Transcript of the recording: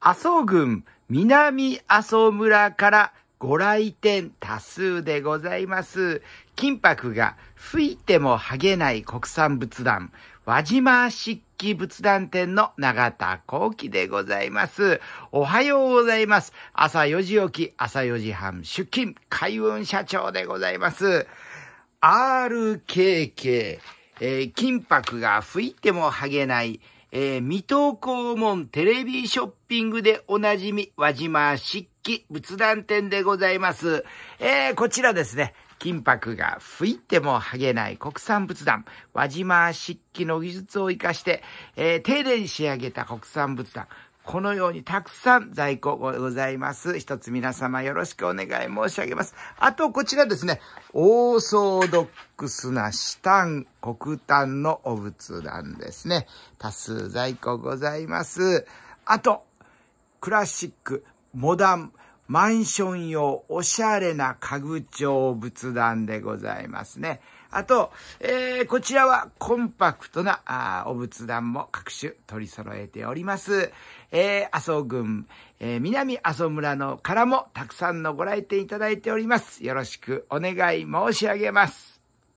麻生郡南麻生村からご来店多数でございます。金箔が吹いても剥げない国産仏壇、輪島漆器仏壇店の永田幸喜でございます。おはようございます。朝4時起き、朝4時半出勤、海運社長でございます。RKK、えー、金箔が吹いても剥げないえー、水戸黄門テレビショッピングでおなじみ、輪島漆器仏壇店でございます。えー、こちらですね、金箔が吹いても剥げない国産仏壇、輪島漆器の技術を活かして、えー、丁寧に仕上げた国産仏壇、このようにたくさん在庫がございます。一つ皆様よろしくお願い申し上げます。あと、こちらですね、大騒動クスなシタ黒炭のお仏壇ですね。多数在庫ございます。あと、クラシック、モダン、マンション用おしゃれな家具調仏壇でございますね。あと、えー、こちらはコンパクトなあお仏壇も各種取り揃えております。えー、阿蘇郡、えー、南阿蘇村のからもたくさんのご来店いただいております。よろしくお願い申し上げます。